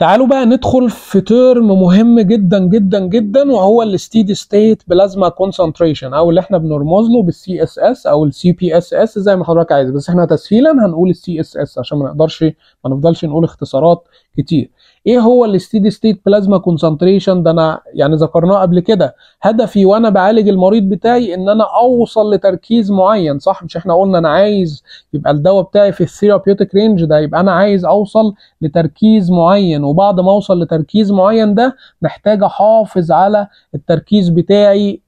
تعالوا بقى ندخل في ترم مهم جدا جدا جدا وهو الستيدي ستيت بلازما كونسنتريشن او اللي احنا بنرمز له بالسي اس اس او السي بي اس اس زي ما حضرتك عايز بس احنا تسهيلا هنقول السي اس اس عشان ما نقدرش ما نفضلش نقول اختصارات كتير ايه هو الستيدي ستيت بلازما كونسنتريشن ده انا يعني ذكرناه قبل كده هدفي وانا بعالج المريض بتاعي ان انا اوصل لتركيز معين صح مش احنا قلنا انا عايز يبقى الدواء بتاعي في الثيرابيوتيك رينج ده يبقى انا عايز اوصل لتركيز معين وبعد ما اوصل لتركيز معين ده محتاج احافظ على التركيز بتاعي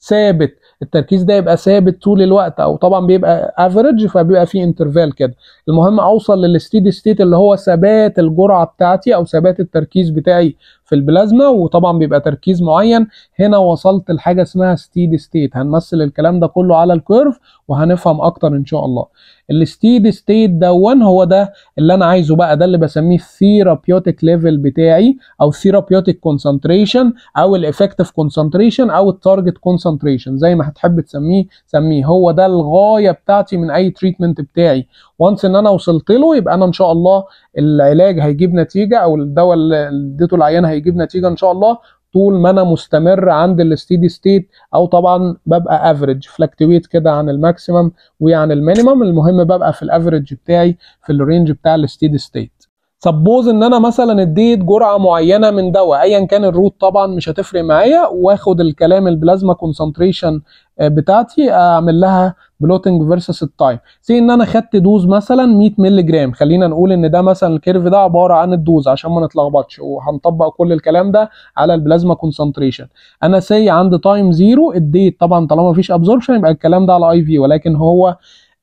ثابت التركيز ده يبقى ثابت طول الوقت او طبعا بيبقى افريج فبيبقى فيه انترفال كده المهم اوصل للستيدي ستيت اللي هو ثبات الجرعه بتاعتي او ثبات التركيز بتاعي في البلازما وطبعا بيبقى تركيز معين هنا وصلت لحاجه اسمها ستيدي ستيت هنمثل الكلام ده كله على الكيرف وهنفهم اكتر ان شاء الله الستيد ستيت دون هو ده اللي انا عايزه بقى ده اللي بسميه ثيرابيوتيك ليفل بتاعي او ثيرابيوتيك كونسنتريشن او الافكتيف كونسنتريشن او التارجت كونسنتريشن زي ما هتحب تسميه سميه هو ده الغايه بتاعتي من اي تريتمنت بتاعي وانس ان انا وصلت له يبقى انا ان شاء الله العلاج هيجيب نتيجه او الدواء اللي اديته العيان هيجيب نتيجه ان شاء الله طول ما انا مستمر عند الستيدي ستيت او طبعا ببقى افريج فلكتويت كده عن الماكسيمم وعن المينيمم المهم ببقى في الافريج بتاعي في الرينج بتاع الستيدي ستيت سبوز ان انا مثلا اديت جرعه معينه من دواء ايا كان الروت طبعا مش هتفرق معايا واخد الكلام البلازما آه، كونسنتريشن بتاعتي اعمل لها بلوتنج فيرسس التايم سي ان انا خدت دوز مثلا 100 مللي جرام خلينا نقول ان ده مثلا الكيرف ده عباره عن الدوز عشان ما نتلخبطش وهنطبق كل الكلام ده على البلازما كونسنتريشن انا سي عند تايم زيرو الديت طبعا طالما فيش ابزوربشن يبقى الكلام ده على اي في ولكن هو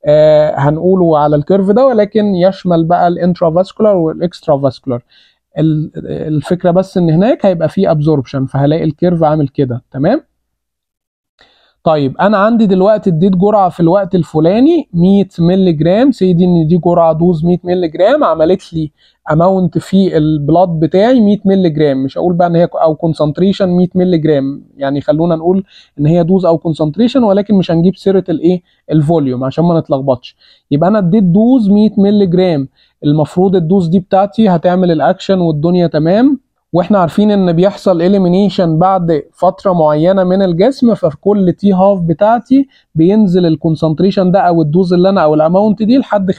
آه هنقوله على الكيرف ده ولكن يشمل بقى الانترافاسكولار والاكسترا فاسكولار آه، الفكره بس ان هناك هيبقى فيه ابزوربشن فهلاقي الكيرف عامل كده تمام طيب انا عندي دلوقتي اديت جرعه في الوقت الفلاني 100 مللي جرام سيدي ان دي جرعه دوز 100 مللي جرام عملت لي اماونت في البلاد بتاعي 100 مللي جرام مش هقول بقى ان هي او كونسنتريشن 100 مللي جرام يعني خلونا نقول ان هي دوز او كونسنتريشن ولكن مش هنجيب سيره الايه الفوليوم عشان ما نتلخبطش يبقى انا اديت دوز 100 مللي جرام المفروض الدوز دي بتاعتي هتعمل الاكشن والدنيا تمام واحنا عارفين ان بيحصل اليمينيشن بعد فتره معينه من الجسم فكل تي هاف بتاعتي بينزل الكونسنتريشن ده او الدوز اللي انا او الاماونت دي لحد 50%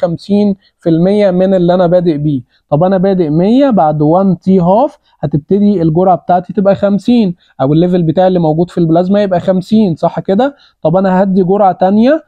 من اللي انا بادئ بيه طب انا بادئ 100 بعد 1 تي هاف هتبتدي الجرعه بتاعتي تبقى 50 او الليفل بتاعي اللي موجود في البلازما يبقى 50 صح كده طب انا هدي جرعه ثانيه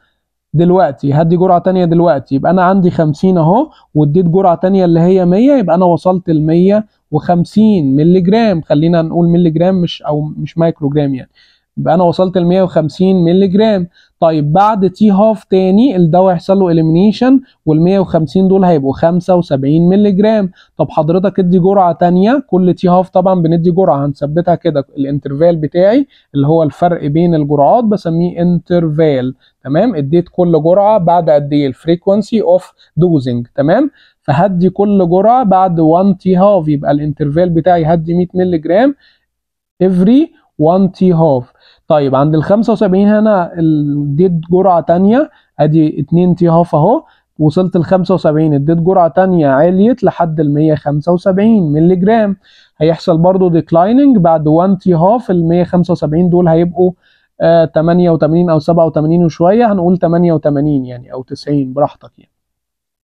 دلوقتي هدي جرعه تانية دلوقتي يبقى انا عندي 50 اهو واديت جرعه تانية اللي هي 100 يبقى انا وصلت ل 100 و50 مللي جرام خلينا نقول مللي جرام مش او مش مايكرو جرام يعني يبقى انا وصلت ل 150 مللي جرام طيب بعد تي هاف تاني الدواء هيحصل له اليمينيشن وال 150 دول هيبقوا 75 مللي جرام طب حضرتك ادي جرعه تانية كل تي هاف طبعا بندي جرعه هنثبتها كده الانترفال بتاعي اللي هو الفرق بين الجرعات بسميه انترفال تمام اديت كل جرعه بعد قد ايه الفريكونسي اوف دوزنج تمام فهدي كل جرعه بعد 1 تي هاف يبقى الانترفال بتاعي هدي 100 مللي جرام افري 1 تي هاف طيب عند ال 75 هنا اديت جرعه ثانيه ادي 2 تي هاف اهو وصلت ل 75 اديت جرعه ثانيه عليت لحد ال 175 مللي جرام هيحصل برضو ديكلايننج بعد 1 تي هاف ال 175 دول هيبقوا آه 88 او 87 وشويه هنقول 88 يعني او 90 براحتك يعني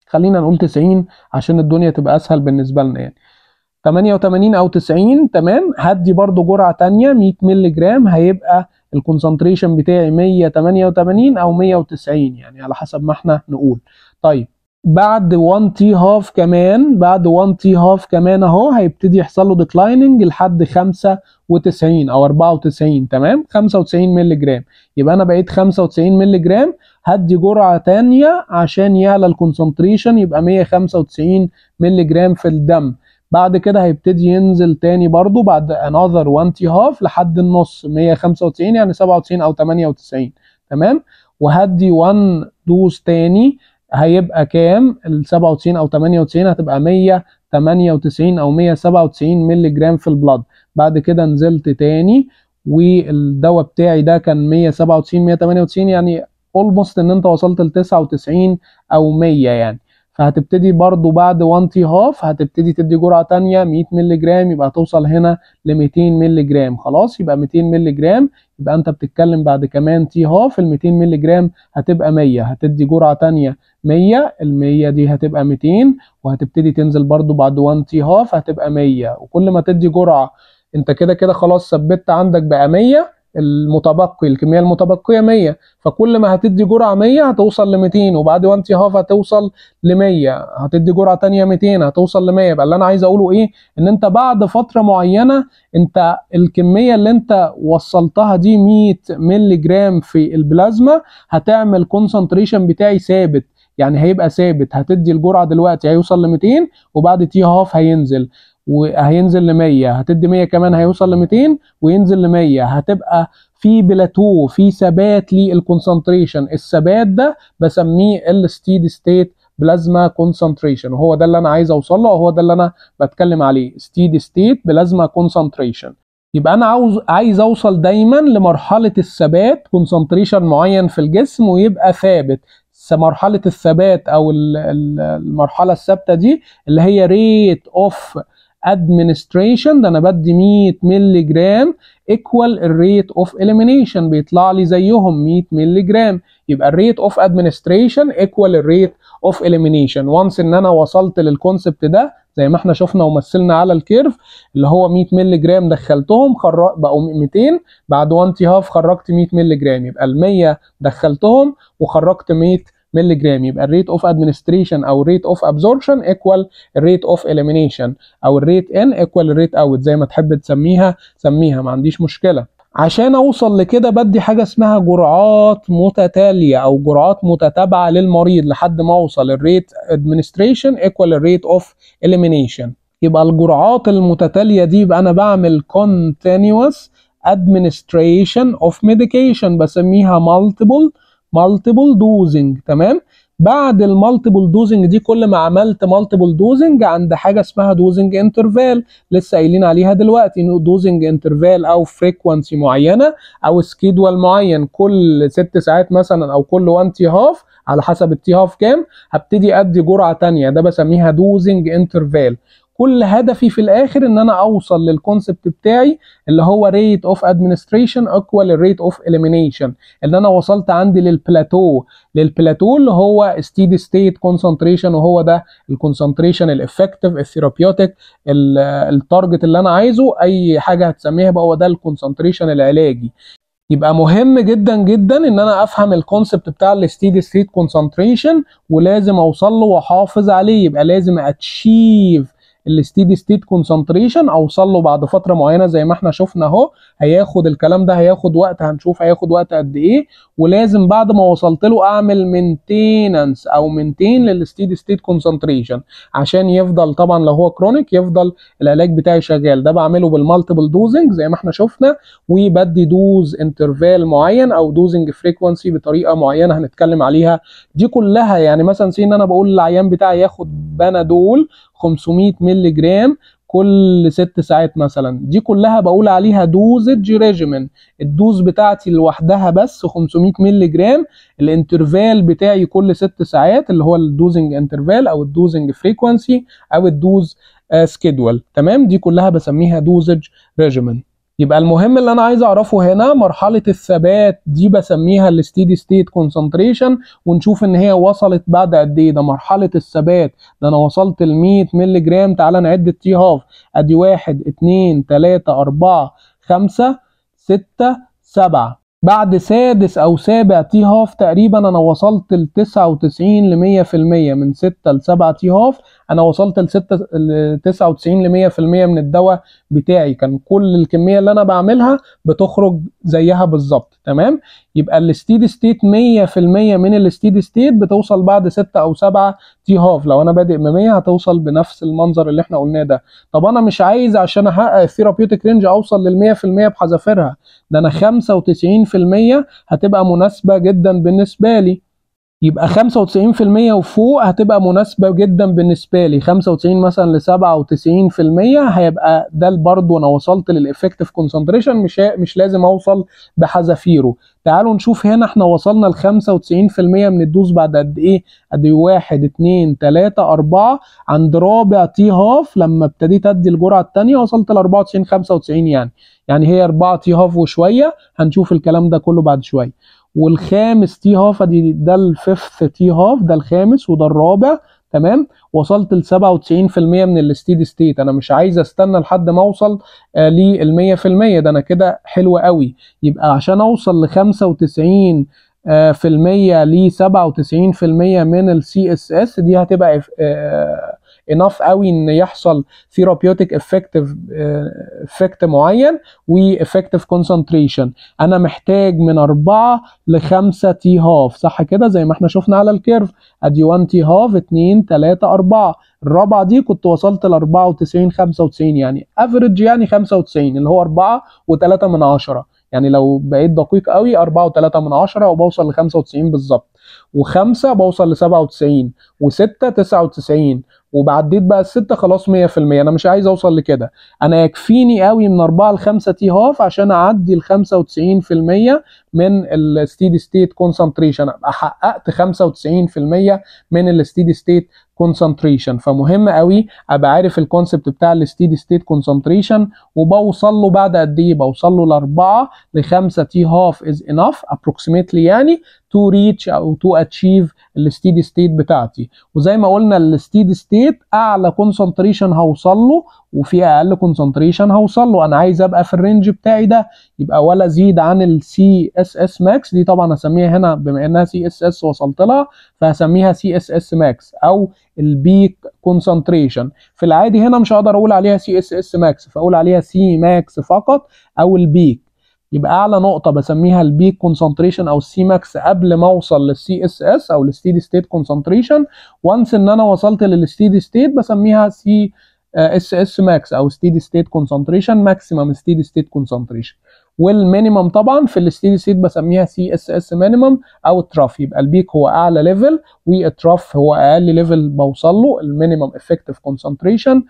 خلينا نقول 90 عشان الدنيا تبقى اسهل بالنسبه لنا يعني 88 او 90 تمام هدي برده جرعه ثانيه 100 مللي جرام هيبقى الكونسنتريشن بتاعي 188 او 190 يعني على حسب ما احنا نقول طيب بعد 1 تي هاف كمان بعد 1 تي هاف كمان اهو هيبتدي يحصل له ديكلايننج لحد 95 او 94 تمام 95 مللي جرام يبقى انا بقيت 95 مللي جرام هدي جرعه تانية عشان يعلى الكونسنتريشن يبقى 195 مللي جرام في الدم بعد كده هيبتدي ينزل تاني برضو بعد انذر 1 تي هاف لحد النص 195 يعني 97 او 98 تمام وهدي 1 دوز تاني هيبقى كام ال 97 او 98 هتبقى 198 او 197 مللي جرام في البلد بعد كده نزلت تاني والدواء بتاعي ده كان 197 198 يعني اولموست ان انت وصلت ل 99 او 100 يعني فهتبتدي برضو بعد 1 تي هاف هتبتدي تدي جرعه ثانيه 100 مللي جرام يبقى توصل هنا ل 200 مللي جرام خلاص يبقى 200 مللي جرام يبقى انت بتتكلم بعد كمان تي هاف ال 200 مللي جرام هتبقى 100 هتدي جرعه ثانيه 100 ال 100 دي هتبقى 200 وهتبتدي تنزل برضو بعد 1 تي هاف هتبقى 100 وكل ما تدي جرعه انت كده كده خلاص ثبتت عندك بقى 100 المتبقي الكميه المتبقيه 100 فكل ما هتدي جرعه 100 هتوصل ل 200 وبعد وان هاف هتوصل ل 100 هتدي جرعه ثانيه 200 هتوصل ل 100 يبقى اللي انا عايز اقوله ايه ان انت بعد فتره معينه انت الكميه اللي انت وصلتها دي 100 مللي جرام في البلازما هتعمل كونسنتريشن بتاعي ثابت يعني هيبقى ثابت هتدي الجرعه دلوقتي هيوصل ل 200 وبعد تي هاف هينزل وهينزل ل 100 هتدي 100 كمان هيوصل ل 200 وينزل ل 100 هتبقى في بلاتو في ثبات للكونسنتريشن الثبات ده بسميه الستيد ستيت بلازما كونسنتريشن وهو ده اللي انا عايز اوصل له وهو ده اللي انا بتكلم عليه ستيدي ستيت بلازما كونسنتريشن يبقى انا عاوز عايز اوصل دايما لمرحله الثبات كونسنتريشن معين في الجسم ويبقى ثابت مرحله الثبات او المرحله الثابته دي اللي هي ريت اوف ادمنستريشن ده انا بدي 100 مللي جرام ايكوال الريت اوف اليمينيشن بيطلع لي زيهم 100 مللي جرام يبقى الريت اوف ادمنستريشن ايكوال الريت اوف اليمينيشن وانس ان انا وصلت للكونسبت ده زي ما احنا شفنا ومثلنا على الكيرف اللي هو 100 مللي جرام دخلتهم خرج بقوا 200 بعد 1 تي هاف خرجت 100 مللي جرام يبقى ال 100 دخلتهم وخرجت 100 مللي جرام يبقى الريت اوف ادمنستريشن او الريت اوف ابزوربشن ايكوال الريت اوف اليمينيشن او الريت ان ايكوال الريت اوت زي ما تحب تسميها سميها ما عنديش مشكله عشان اوصل لكده بدي حاجه اسمها جرعات متتاليه او جرعات متتابعه للمريض لحد ما اوصل الريت ادمنستريشن ايكوال الريت اوف اليمينيشن يبقى الجرعات المتتاليه دي يبقى انا بعمل continuous administration of medication بسميها multiple مالتيبل دوزنج تمام بعد المالتيبل دوزنج دي كل ما عملت مالتيبل دوزنج عند حاجه اسمها دوزنج انترفال لسه قايلين عليها دلوقتي انه دوزنج انترفال او فريكوانسي معينه او سكيدول معين كل ست ساعات مثلا او كل 1 تي هاف على حسب التي هاف كام هبتدي ادي جرعه ثانيه ده بسميها دوزنج انترفال كل هدفي في الاخر ان انا اوصل للكونسبت بتاعي اللي هو ريت اوف ادمنستريشن اقوى للريت اوف اليمينيشن ان انا وصلت عندي للبلاتو للبلاتو اللي هو ستيدي ستيت كونسنتريشن وهو ده الكونسنتريشن الافكتيف الثيرابيوتيك التارجت اللي انا عايزه اي حاجه هتسميها بقى هو ده الكونسنتريشن العلاجي يبقى مهم جدا جدا ان انا افهم الكونسبت بتاع الستيدي ستيت كونسنتريشن ولازم اوصل له واحافظ عليه يبقى لازم اتشيف الستيدي ستيت كونسنتريشن اوصل له بعد فتره معينه زي ما احنا شفنا اهو هياخد الكلام ده هياخد وقت هنشوف هياخد وقت قد ايه ولازم بعد ما وصلت له اعمل مينتيننس او مينتين للستيدي ستيت كونسنتريشن عشان يفضل طبعا لو هو كرونيك يفضل العلاج بتاعي شغال ده بعمله بالمالتيبل دوزنج زي ما احنا شفنا وبدي دوز انترفال معين او دوزنج فريكونسي بطريقه معينه هنتكلم عليها دي كلها يعني مثلا سي ان انا بقول للعيان بتاعي ياخد بنادول 500 مللي جرام كل ست ساعات مثلا دي كلها بقول عليها دوزج ريجيمن الدوز بتاعتي لوحدها بس 500 مللي جرام الانترفال بتاعي كل ست ساعات اللي هو الدوزنج انترفال او الدوزنج فريكوانسي او الدوز سكيدول آه، تمام دي كلها بسميها دوزج ريجيمن يبقى المهم اللي انا عايز اعرفه هنا مرحله الثبات دي بسميها الستيدي ستيت كونسنتريشن ونشوف ان هي وصلت بعد قد ايه ده مرحله الثبات ده انا وصلت ل 100 مللي جرام تعالى نعد التي هاف ادي 1 2 3 4 5 6 7 بعد سادس او سابع تي هاف تقريبا انا وصلت ل 99 ل 100% من 6 ل 7 تي هاف انا وصلت ل 6 ل 99 ل 100% من الدواء بتاعي كان كل الكميه اللي انا بعملها بتخرج زيها بالظبط تمام يبقى الستيدي ستيت 100% من الستيدي ستيت بتوصل بعد 6 او 7 تي هاف لو انا بادئ بمية 100 هتوصل بنفس المنظر اللي احنا قلناه ده طب انا مش عايز عشان احقق الثيرابيوتيك رينج اوصل لل 100% بحذافيرها ده انا 95% هتبقى مناسبه جدا بالنسبه لي يبقى 95% وفوق هتبقى مناسبه جدا بالنسبه لي 95 مثلا ل 97% هيبقى ده برضه انا وصلت للافكتيف كونسنتريشن مش مش لازم اوصل بحذافيره تعالوا نشوف هنا احنا وصلنا ل 95% من الدوز بعد قد ايه ادي 1 2 3 4 عند رابع تي هاف لما ابتديت ادي الجرعه الثانيه وصلت ل 94 95 يعني يعني هي 4 تي هاف وشويه هنشوف الكلام ده كله بعد شويه والخامس تي هاف ادي ده الفيفث تي هاف ده الخامس وده الرابع تمام وصلت ل 97% من الستيدي ستيت انا مش عايز استنى لحد ما اوصل آه، لل 100% ده انا كده حلو قوي يبقى عشان اوصل ل 95 آه، في المية ل 97% من السي اس اس دي هتبقى آه، انف قوي ان يحصل ثيرابيوتيك افكتيف افكت معين وافكتيف كونسنتريشن انا محتاج من 4 ل 5 تي هاف صح كده زي ما احنا شفنا على الكيرف ادي 1 تي هاف 2 3 4 الرابعه دي كنت وصلت ل 94 95 يعني افريج يعني 95 اللي هو 4 و3 من 10 يعني لو بقيت دقيق قوي 4 و3 من 10 وبوصل ل 95 بالظبط و5 بوصل ل 97 و6 99 وبعديت بقى الستة خلاص 100% انا مش عايز اوصل لكده انا يكفيني قوي من 4 ل 5 تي هاف عشان اعدي ال 95% من الستيدي ستيت كونسنتريشن ابقى حققت 95% من الستيدي ستيت كونسنتريشن فمهم قوي ابقى عارف الكونسبت بتاع الستيدي ستيت كونسنتريشن وبوصل له بعد قد ايه بوصل له لاربعه لخمسه تي هاف از انف ابروكسيمتلي يعني تو ريتش او تو اتشيف الستيدي ستيت بتاعتي وزي ما قلنا الستيدي ستيت اعلى كونسنتريشن هوصل له وفيها اقل كونسنتريشن هوصل له انا عايز ابقى في الرينج بتاعي ده يبقى ولا زيد عن السي اس اس ماكس دي طبعا هسميها هنا بما انها سي اس اس وصلت لها فهسميها سي اس اس ماكس او البيك كونسنتريشن في العادي هنا مش هقدر اقول عليها سي اس اس ماكس فاقول عليها سي ماكس فقط او البيك يبقى اعلى نقطه بسميها البيك كونسنتريشن او السي ماكس قبل ما اوصل للسي اس اس او الستيدي ستيت كونسنتريشن وانس ان انا وصلت للستيدي ستيت بسميها سي اس اس ماكس او ستيدي ستيت كونسنتريشن ماكسيمم ستيدي ستيت كونسنتريشن والمينيمم طبعا في الستيدي ستيت بسميها سي اس اس مينيمم او التراف يبقى البيك هو اعلى ليفل والتراف هو اقل ليفل بوصل له المينيمم افكتيف كونسنتريشن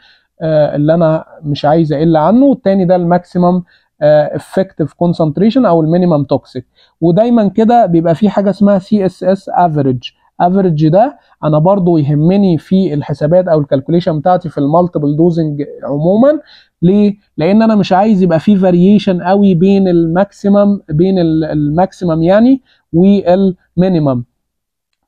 اللي انا مش عايز اقل عنه والتاني ده الماكسيمم افكتيف كونسنتريشن او المينيمم توكسيك ودايما كده بيبقى في حاجه اسمها سي اس اس افريج افريج ده انا برضو يهمني في الحسابات او الكالكوليشن بتاعتي في المالتيبل دوزنج عموما ليه لان انا مش عايز يبقى في فاريشن قوي بين الماكسيمم بين الماكسيمم يعني والمينيمم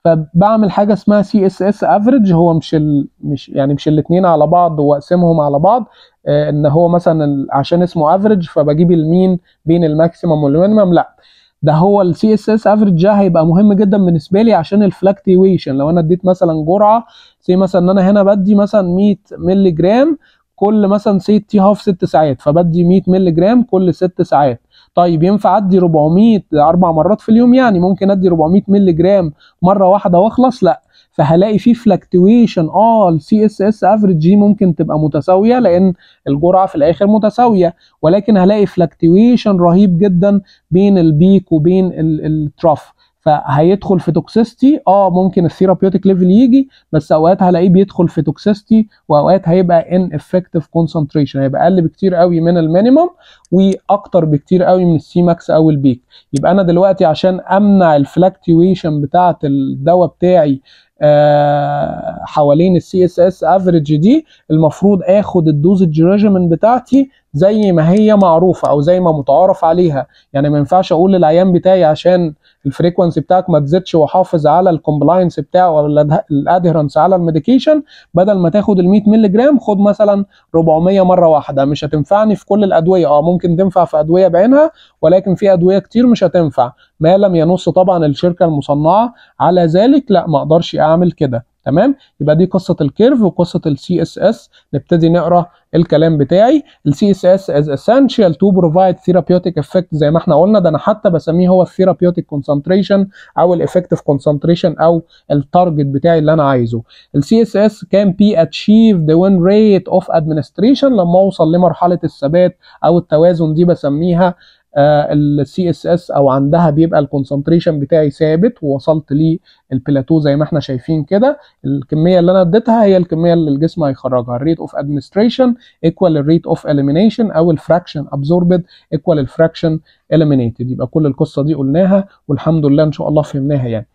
فبعمل حاجه اسمها سي اس اس افريج هو مش ال... مش يعني مش الاثنين على بعض واقسمهم على بعض آه ان هو مثلا عشان اسمه افريج فبجيب المين بين الماكسيمم والمينيمم لا ده هو السي اس اس افريج ده هيبقى مهم جدا بالنسبه لي عشان الفلكتويشن لو انا اديت مثلا جرعه سي مثلا ان انا هنا بدي مثلا 100 مللي جرام كل مثلا سي تي هاف ست ساعات فبدي 100 مللي جرام كل ست ساعات طيب ينفع ادي 400 اربع مرات في اليوم يعني ممكن ادي 400 مللي جرام مره واحده واخلص لا فهلاقي في فلكتويشن اه السي اس اس افريج دي ممكن تبقى متساويه لان الجرعه في الاخر متساويه ولكن هلاقي فلكتويشن رهيب جدا بين البيك وبين التراف فهيدخل في توكسيستي اه ممكن الثيرابيوتيك ليفل يجي بس اوقات هلاقيه بيدخل في توكسيستي واوقات هيبقى ان افكتيف كونسنتريشن هيبقى اقل بكتير قوي من المينيمم واكتر بكتير قوي من السي ماكس او البيك يبقى انا دلوقتي عشان امنع الفلكتويشن بتاعه الدواء بتاعي آه، حوالين السي اس اس افريج دي المفروض اخد الدوزج ريجيمن بتاعتي زي ما هي معروفه او زي ما متعارف عليها يعني ما ينفعش اقول للعيان بتاعي عشان الفريكونسي بتاعك ما تزيدش واحافظ على الكومبلاينس بتاعه أو الادهرنس على الميديكيشن بدل ما تاخد ال 100 مللي جرام خد مثلا 400 مره واحده مش هتنفعني في كل الادويه اه ممكن تنفع في ادويه بعينها ولكن في ادويه كتير مش هتنفع ما لم ينص طبعا الشركه المصنعه على ذلك لا ما اقدرش اعمل كده تمام يبقى دي قصه الكيرف وقصه السي اس اس نبتدي نقرا الكلام بتاعي السي اس اس از اسينشال تو بروفايد ثيرابيوتيك افكت زي ما احنا قلنا ده انا حتى بسميه هو الثيرابيوتيك كونسنتريشن او الافكتيف كونسنتريشن او التارجت بتاعي اللي انا عايزه السي اس اس كان بي ذا وين ريت اوف ادمنستريشن لما اوصل لمرحله الثبات او التوازن دي بسميها السي اس اس او عندها بيبقى الكونسنتريشن بتاعي ثابت ووصلت للبلاتو زي ما احنا شايفين كده الكميه اللي انا اديتها هي الكميه اللي الجسم هيخرجها الريت اوف ادمنستريشن ايكوال الريت اوف اليمينيشن او الفراكشن ابزوربد ايكوال الفراكشن اليمينيتد يبقى كل القصه دي قلناها والحمد لله ان شاء الله فهمناها يعني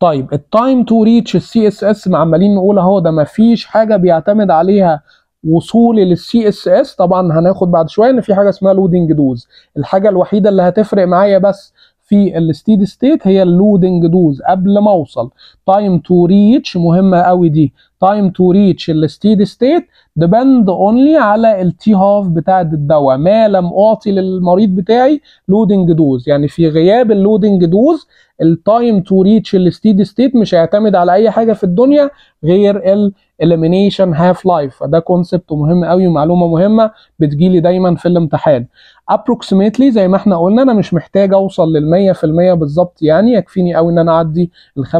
طيب التايم تو ريتش السي اس اس عمالين نقول اهو ده ما فيش حاجه بيعتمد عليها وصولي للسي اس اس طبعا هناخد بعد شويه ان في حاجه اسمها لودنج دوز الحاجه الوحيده اللي هتفرق معايا بس في الستيدي ستيت هي اللودنج دوز قبل ما اوصل تايم تو ريتش مهمه قوي دي تايم تو ريتش الستيدي ستيت ديبند اونلي على التي هاف بتاعه الدواء ما لم اعطي للمريض بتاعي لودنج دوز يعني في غياب اللودنج دوز التايم تو ريتش الستيدي ستيت مش هيعتمد على اي حاجه في الدنيا غير الاليمينيشن هاف لايف فده كونسبت مهم قوي ومعلومه مهمه بتجيلي دايما في الامتحان ابروكسيميتلي زي ما احنا قلنا انا مش محتاج اوصل لل 100% بالظبط يعني يكفيني قوي ان انا اعدي ال 95%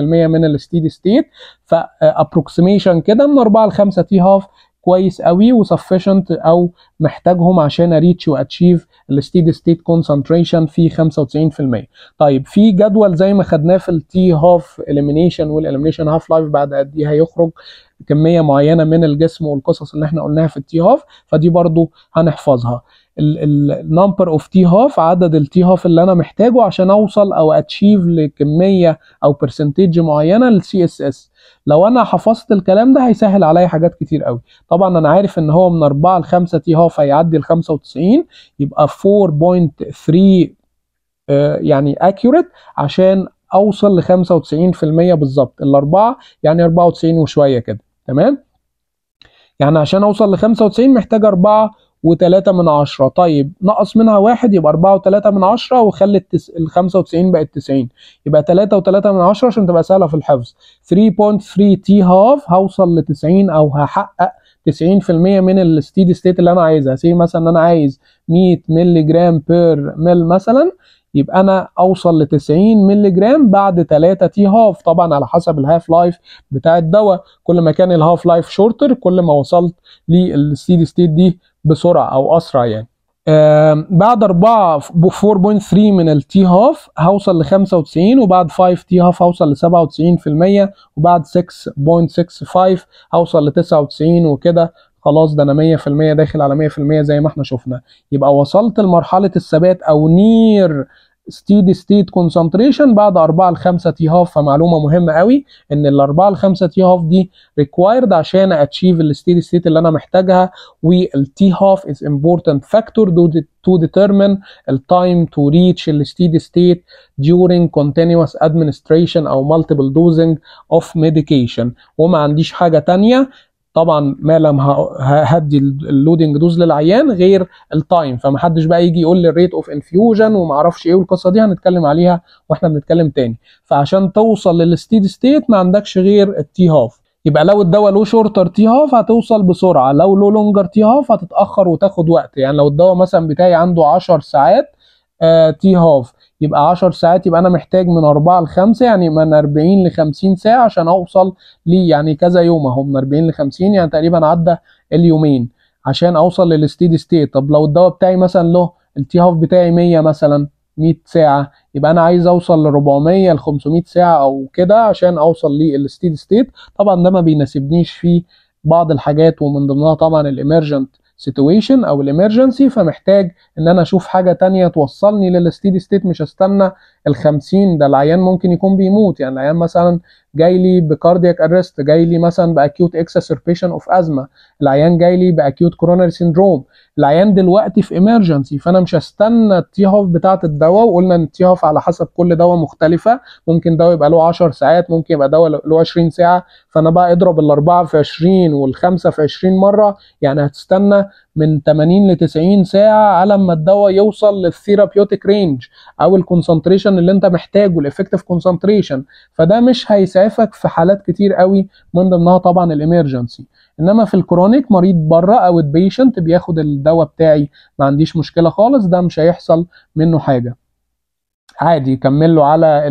من الستيدي ستيت فابروكسيميشن كده من 4 ل 5 تي هاف كويس قوي وسفشنت او محتاجهم عشان اريتش واتشيف الستيدي ستيت كونسنتريشن في 95% طيب في جدول زي ما خدناه في التي هاف اليمينيشن والاليمينيشن هاف لايف بعد قد ايه هيخرج كميه معينه من الجسم والقصص اللي احنا قلناها في التي هاف فدي برضو هنحفظها النمبر اوف تي هاف عدد التي هاف اللي انا محتاجه عشان اوصل او اتشيف لكميه او برسنتج معينه للسي اس اس لو انا حفظت الكلام ده هيسهل عليا حاجات كتير قوي طبعا انا عارف ان هو من 4 ل 5 تي هاف هيعدي ال 95 يبقى 4.3 آه، يعني اكيوريت عشان اوصل ل 95% بالظبط الاربعه يعني 94 وشويه كده تمام يعني عشان اوصل ل 95 محتاج 4 وتلاتة من عشرة طيب نقص منها واحد يبقى أربعة وتلاتة من عشرة وخلي التس... الخمسة وتسعين بقت تسعين يبقى تلاتة وتلاتة من عشرة عشان تبقى سهلة في الحفظ 3.3 تي هاف هوصل لتسعين أو هحقق 90% من الستيدي ستيت اللي انا عايزها سي مثلا ان انا عايز 100 مللي جرام بير مل مثلا يبقى انا اوصل ل 90 مللي جرام بعد 3 تي هاف طبعا على حسب الهاف لايف بتاع الدواء كل ما كان الهاف لايف شورتر كل ما وصلت للستيدي ستيت دي بسرعه او اسرع يعني بعد 4 4.3 من التي هاف هوصل ل 95 وبعد 5 تي هاف هوصل ل 97% وبعد 6.65 هوصل ل 99 وكده خلاص ده انا 100% داخل على 100% زي ما احنا شفنا يبقى وصلت لمرحله الثبات او نير ستيدي ستيت كونسنتريشن بعد 4 ل 5 تي هاف فمعلومه مهمه قوي ان ال 4 ل 5 تي هاف دي ريكوايرد عشان اتشيف الستيدي ستيت اللي انا محتاجها والتي هاف از امبورتنت فاكتور تو ديتيرمن the time to reach the steady state during continuous administration او multiple dosing of medication وما عنديش حاجه ثانيه طبعا ما لم هدي اللودنج دوز للعيان غير التايم فمحدش بقى يجي يقول لي الريت اوف انفيوجن وما اعرفش ايه والقصه دي هنتكلم عليها واحنا بنتكلم تاني فعشان توصل للستيد ستيت ما عندكش غير التي هاف يبقى لو الدواء له شورتر تي هاف هتوصل بسرعه لو له لونجر تي هاف هتتاخر وتاخد وقت يعني لو الدواء مثلا بتاعي عنده 10 ساعات تي آه، هاف يبقى 10 ساعات يبقى انا محتاج من 4 ل 5 يعني من 40 ل 50 ساعه عشان اوصل لي يعني كذا يوم اهو من 40 ل 50 يعني تقريبا عدى اليومين عشان اوصل للستيدي ستيت طب لو الدواء بتاعي مثلا له التي هاف بتاعي 100 مثلا 100 ساعه يبقى انا عايز اوصل ل 400 ل 500 ساعه او كده عشان اوصل للستيدي ستيت طبعا ده ما بيناسبنيش في بعض الحاجات ومن ضمنها طبعا الامرجنت situation او الامرجنسي فمحتاج ان انا اشوف حاجه تانية توصلني للستيدي ستيت مش هستنى ال 50 ده العيان ممكن يكون بيموت يعني العيان مثلا جاي لي بكاردياك ارست جاي لي مثلا باكيوت اكسسربيشن اوف ازمه العيان جاي لي باكيوت كوروناري سيندروم العيان دلوقتي في ايمرجنسي فانا مش هستنى التي هاف بتاعه الدواء وقلنا ان التي هاف على حسب كل دواء مختلفه ممكن دواء يبقى له 10 ساعات ممكن يبقى دواء له 20 ساعه فانا بقى اضرب الاربعه في 20 والخمسه في 20 مره يعني هتستنى من 80 ل 90 ساعه على ما الدواء يوصل للثيرابيوتيك رينج او الكونسنتريشن اللي انت محتاجه الافكتيف كونسنتريشن فده مش هيسعفك في حالات كتير قوي من ضمنها طبعا الامرجنسي انما في الكرونيك مريض بره او بيشنت بياخد الدواء بتاعي ما عنديش مشكله خالص ده مش هيحصل منه حاجه عادي يكمل له على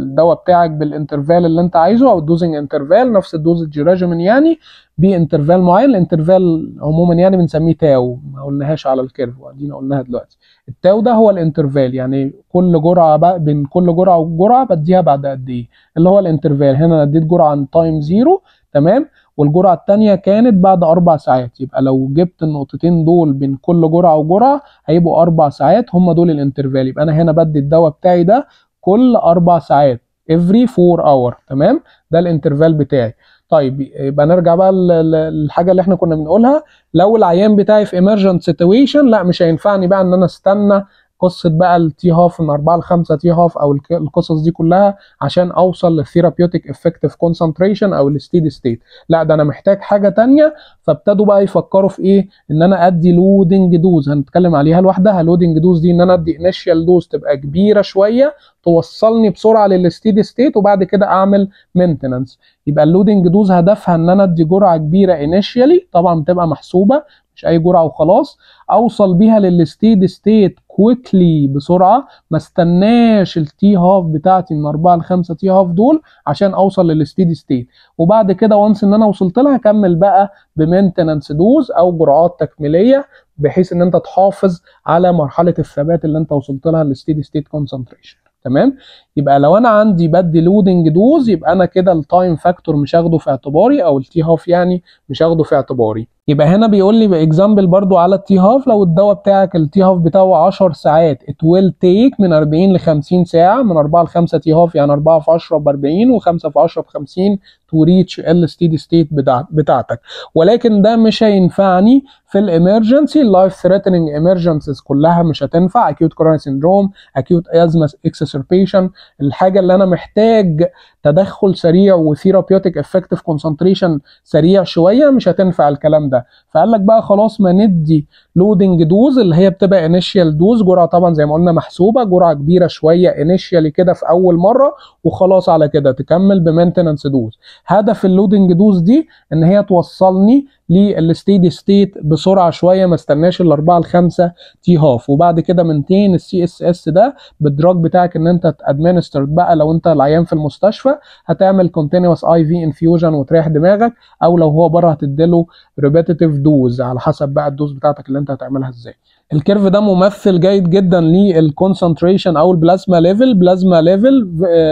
الدواء بتاعك بالانترفال اللي انت عايزه او الدوزنج انترفال نفس الدوز ريجيمين يعني بانترفال معين الانترفال عموما يعني بنسميه تاو ما قلناهاش على الكيرف وادينا قلناها دلوقتي التاو ده هو الانترفال يعني كل جرعه بقى بين كل جرعه وجرعه بديها بعد قد ايه اللي هو الانترفال هنا اديت جرعه عن تايم زيرو تمام والجرعه الثانيه كانت بعد اربع ساعات يبقى لو جبت النقطتين دول بين كل جرعه وجرعه هيبقوا اربع ساعات هم دول الانترفال يبقى انا هنا بدي الدواء بتاعي ده كل اربع ساعات every four اور تمام ده الانترفال بتاعي طيب يبقى نرجع بقى للحاجه اللي احنا كنا بنقولها لو العيان بتاعي في emergent situation لا مش هينفعني بقى ان انا استنى قصه بقى التي هاف من 4 ل 5 تي هاف او القصص دي كلها عشان اوصل للثيرابيوتيك افكتيف كونسنتريشن او الستيدي ستيت لا ده انا محتاج حاجه تانية فابتدوا بقى يفكروا في ايه ان انا ادي لودنج دوز هنتكلم عليها لوحدها لودنج دوز دي ان انا ادي انيشال دوز تبقى كبيره شويه توصلني بسرعه للستيدي ستيت وبعد كده اعمل مينتننس يبقى اللودنج دوز هدفها ان انا ادي جرعه كبيره انيشيالي طبعا بتبقى محسوبه مش اي جرعه وخلاص اوصل بيها للستيد ستيت كويكلي بسرعه ما استناش التي هاف بتاعتي من 4 ل 5 تي هاف دول عشان اوصل للستيد ستيت وبعد كده وانس ان انا وصلت لها اكمل بقى بمينتنانس دوز او جرعات تكميليه بحيث ان انت تحافظ على مرحله الثبات اللي انت وصلت لها الستيد ستيت كونسنتريشن تمام يبقى لو انا عندي بدي لودنج دوز يبقى انا كده التايم فاكتور مش هاخده في اعتباري او التي هاف يعني مش هاخده في اعتباري يبقى هنا بيقول لي باكزامبل برضو على التي هاف لو الدواء بتاعك التي هاف بتاعه 10 ساعات ات ويل تيك من 40 ل 50 ساعه من 4 ل 5 تي هاف يعني 4 في 10 ب 40 و5 في 10 ب 50 تو ريتش الستيدي ستيت بتاعتك ولكن ده مش هينفعني في الامرجنسي اللايف ثريتنينج امرجنسيز كلها مش هتنفع اكيوت كورونا سيندروم اكيوت ازما اكسسربيشن الحاجه اللي انا محتاج تدخل سريع وثيرابيوتيك افكتيف كونسنتريشن سريع شويه مش هتنفع الكلام ده فقال لك بقى خلاص ما ندي لودنج دوز اللي هي بتبقى انيشال دوز جرعه طبعا زي ما قلنا محسوبه جرعه كبيره شويه انيشالي كده في اول مره وخلاص على كده تكمل بمينتننس دوز هدف اللودنج دوز دي ان هي توصلني للستيدي ستيت بسرعه شويه ما استناش الاربعه الخمسه تي هاف وبعد كده منتين السي اس اس ده بالدراج بتاعك ان انت تادمنستر بقى لو انت العيان في المستشفى هتعمل كونتينوس اي في انفيوجن وتريح دماغك او لو هو بره هتديله ريبيتيتيف دوز على حسب بقى الدوز بتاعتك اللي انت هتعملها ازاي الكيرف ده ممثل جيد جدا للكونسنتريشن او البلازما ليفل بلازما ليفل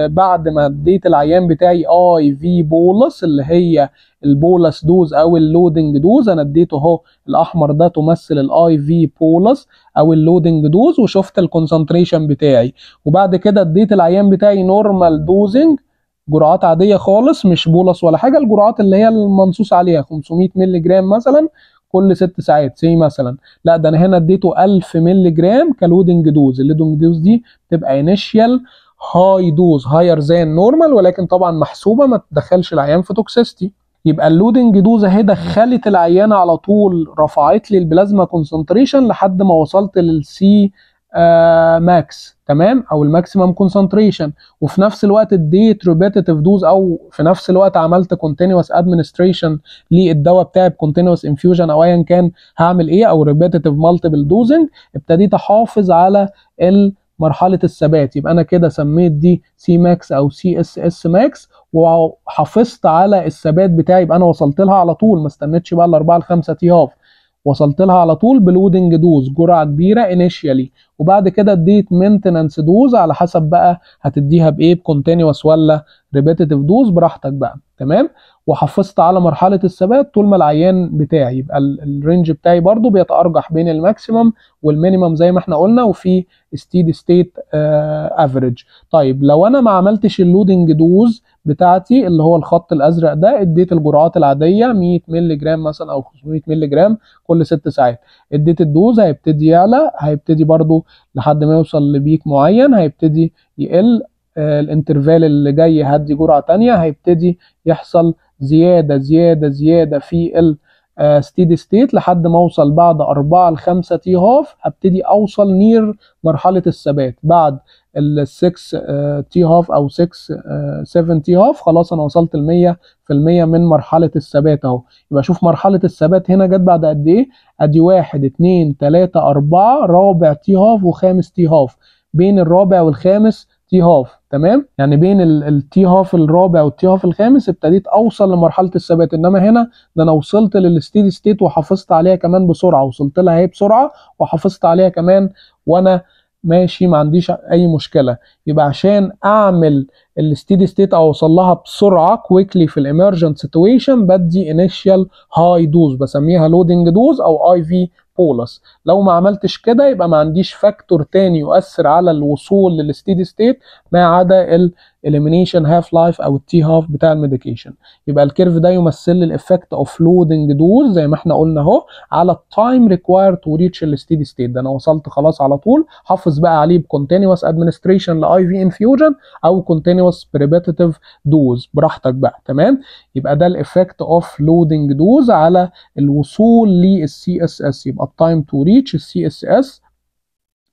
بعد ما اديت العيان بتاعي اي في بولس اللي هي البولس دوز او اللودنج دوز انا اديته اهو الاحمر ده تمثل الاي في بولس او اللودنج دوز وشفت الكونسنتريشن بتاعي وبعد كده اديت العيان بتاعي نورمال دوزنج جرعات عاديه خالص مش بولس ولا حاجه الجرعات اللي هي المنصوص عليها 500 مللي جرام مثلا كل ست ساعات سي مثلا لا ده انا هنا اديته 1000 مللي جرام كلودنج دوز اللودنج دوز دي بتبقى انيشيال هاي دوز هاير زي نورمال ولكن طبعا محسوبه ما تدخلش العيان في توكسيستي يبقى اللودنج دوز اهي دخلت العيانه على طول رفعت لي البلازما كونسنتريشن لحد ما وصلت للسي ماكس آه، تمام او الماكسيمم كونسنتريشن وفي نفس الوقت اديت ريبيتيتيف دوز او في نفس الوقت عملت كونتينوس ادمنستريشن للدواء بتاعي بكونتينوس انفيوجن او ايا كان هعمل ايه او ريبيتيتيف مالتيبل دوزنج ابتديت احافظ على مرحله الثبات يبقى انا كده سميت دي سي ماكس او سي اس اس ماكس وحافظت على الثبات بتاعي يبقى انا وصلت لها على طول ما استنيتش بقى الاربعه لخمسه تي هاف وصلت لها على طول بلودنج دوز جرعه كبيره انيشيالي وبعد كده اديت مينتنانس دوز على حسب بقى هتديها بايه بكونتينوس ولا ريبيتيتيف دوز براحتك بقى تمام وحافظت على مرحله الثبات طول ما العيان بتاعي يبقى الرينج بتاعي برده بيتارجح بين الماكسيمم والمينيمم زي ما احنا قلنا وفي ستيدي ستيت افريج طيب لو انا ما عملتش اللودنج دوز بتاعتي اللي هو الخط الازرق ده اديت الجرعات العاديه 100 مللي جرام مثلا او 500 مللي جرام كل ست ساعات اديت الدوز هيبتدي يعلى هيبتدي برده لحد ما يوصل لبيك معين هيبتدي يقل آه، الانترفال اللي جاي هدي جرعه تانية هيبتدي يحصل زياده زياده زياده في ال ستيدي آه، ستيت لحد ما اوصل بعد 4 ل 5 تي هاف هبتدي اوصل نير مرحله الثبات بعد ال 6 تي هاف او 6 7 تي هاف خلاص انا وصلت ل 100% من مرحله الثبات اهو يبقى شوف مرحله الثبات هنا جت بعد قد ايه ادي 1 2 3 4 رابع تي هاف وخامس تي هاف بين الرابع والخامس تي هاف تمام يعني بين التي هاف الرابع والتي هاف الخامس ابتديت اوصل لمرحله الثبات انما هنا ده انا وصلت للستيدي ستيت وحافظت عليها كمان بسرعه وصلت لها هي بسرعه وحافظت عليها كمان وانا ماشي ما عنديش اي مشكله يبقى عشان اعمل الستيدي ستيت او اوصل لها بسرعه كويكلي في الامرجنت سيتويشن بدي انيشال هاي دوز بسميها لودنج دوز او اي في بولس لو ما عملتش كده يبقى ما عنديش فاكتور تاني يؤثر على الوصول للستيدي ستيت ما عدا elimination هاف لايف او التي هاف بتاع الميديكيشن يبقى الكيرف ده يمثل لي الايفكت اوف لودنج دوز زي ما احنا قلنا اهو على التايم ريكوايرد تو ريتش الستيدي ستيت ده انا وصلت خلاص على طول حافظ بقى عليه بكونتينوس ادمنستريشن لاي في انفيوجن او كونتينوس بريبيتيف دوز براحتك بقى تمام يبقى ده الايفكت اوف لودنج دوز على الوصول للسي اس اس يبقى التايم تو ريتش السي اس اس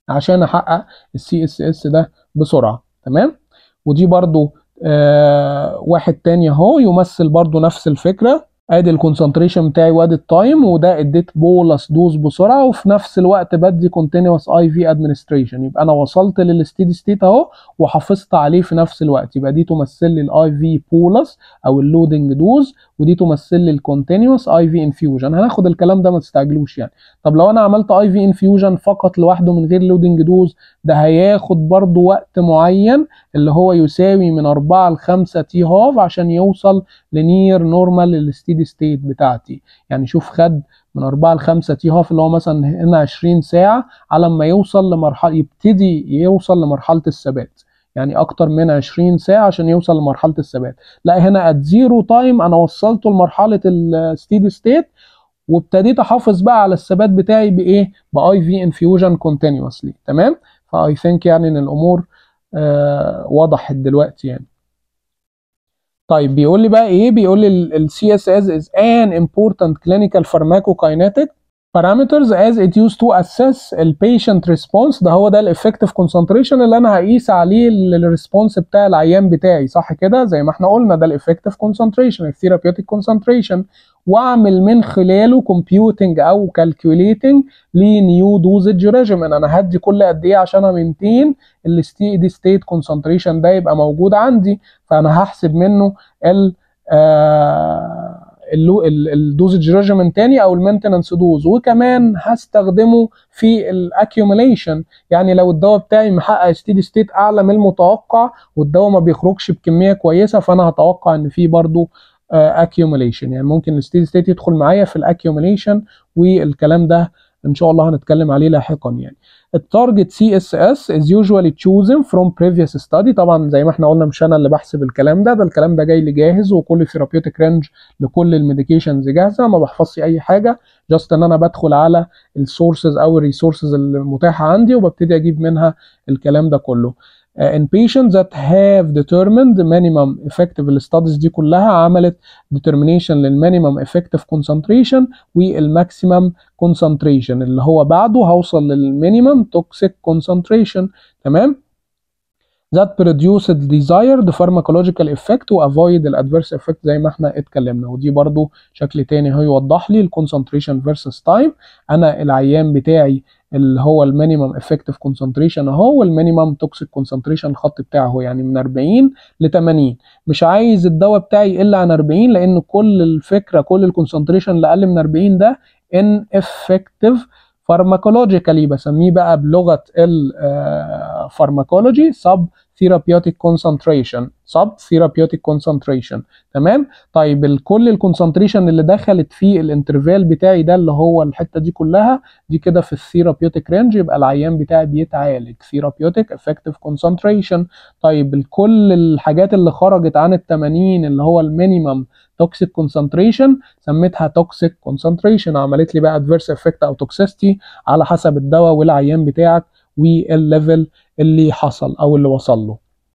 عشان احقق السي اس اس ده بسرعه تمام ودي برضو آه واحد تاني اهو يمثل برضو نفس الفكرة ادي الكونسنتريشن بتاعي وادي التايم وده اديت بولس دوز بسرعه وفي نفس الوقت بدي كونتينوس اي في ادمنستريشن يبقى انا وصلت للستيدي ستيت اهو وحافظت عليه في نفس الوقت يبقى دي تمثل لي الاي في بولس او اللودنج دوز ودي تمثل لي الكونتينوس اي في انفيوجن هناخد الكلام ده ما تستعجلوش يعني طب لو انا عملت اي في انفيوجن فقط لوحده من غير لودنج دوز ده هياخد برضو وقت معين اللي هو يساوي من 4 ل 5 تي هاف عشان يوصل لنير نورمال للستيدي ستيدي ستيت بتاعتي يعني شوف خد من 4 ل 5 تي هاف اللي هو مثلا هنا 20 ساعه على ما يوصل لمرحله يبتدي يوصل لمرحله الثبات يعني اكتر من 20 ساعه عشان يوصل لمرحله الثبات لا هنا ات زيرو تايم انا وصلته لمرحله الستيدي ستيت وابتديت احافظ بقى على الثبات بتاعي بايه باي في انفيوجن كونتينوسلي تمام فاي ثينك يعني ان الامور آه وضحت دلوقتي يعني طيب بيقول لي بقى ايه بيقول لي ال CSS is an important clinical pharmacokinetic parameters as it used to assess the patient response ده هو ده الافكتيف كونسنتريشن اللي انا هقيس عليه الريسبونس بتاع العيان بتاعي صح كده زي ما احنا قلنا ده الافكتيف كونسنتريشن الثيرابيوتيك كونسنتريشن واعمل من خلاله كومبيوتنج او كالكوليتنج لنيو دوزج ريجيمن انا هدي كل قد ايه عشان امينتين الستيدي ستيت كونسنتريشن ده يبقى موجود عندي فانا هحسب منه ال آه، الدوزج ريجيمن تاني او المينتننس دوز وكمان هستخدمه في الاكيوميليشن يعني لو الدواء بتاعي محقق ستيدي ستيت اعلى من المتوقع والدواء ما بيخرجش بكميه كويسه فانا هتوقع ان في برضه اكيوميليشن آه، يعني ممكن الستيدي ستيت يدخل معايا في الاكيوميليشن والكلام ده ان شاء الله هنتكلم عليه لاحقا يعني التارجت سي اس اس از يوجوالي تشوزن فروم بريفيوس ستادي طبعا زي ما احنا قلنا مش انا اللي بحسب الكلام ده ده الكلام ده جاي لي جاهز وكل ثيرابيوتيك رينج لكل الميديكيشنز جاهزه ما بحفظش اي حاجه جاست ان انا بدخل على السورسز او الريسورسز المتاحه عندي وببتدي اجيب منها الكلام ده كله in patients that have determined minimum effective الاستاديز دي كلها عملت determination للمينيمم effective concentration والماكسيمم concentration اللي هو بعده هوصل للمينيمم toxic concentration تمام that produce the desired pharmacological effect و avoid adverse effect زي ما احنا اتكلمنا ودي برضو شكل تاني هيوضح لي الكونسنتريشن versus time انا العيان بتاعي اللي هو المينيمم افكتيف كونسنتريشن اهو والمينيمم توكسيك كونسنتريشن الخط بتاعه يعني من 40 ل 80 مش عايز الدواء بتاعي يقل عن 40 لان كل الفكره كل الكونسنتريشن اللي اقل من 40 ده ان افكتيف فارماكولوجيكالي بسميه بقى بلغه الفارماكولوجي آه، سب ثيرابيوتيك كونسنتريشن سب ثيرابيوتيك كونسنتريشن تمام طيب كل الكونسنتريشن اللي دخلت في الانترفال بتاعي ده اللي هو الحته دي كلها دي كده في الثيرابيوتيك رينج يبقى العيان بتاعي بيتعالج ثيرابيوتيك افكتيف كونسنتريشن طيب كل الحاجات اللي خرجت عن ال 80 اللي هو المينيمم توكسيك كونسنتريشن سميتها توكسيك كونسنتريشن عملت لي بقى ادفيرس افكت او توكسيستي على حسب الدواء والعيان بتاعك والليفل اللي حصل او اللي وصل له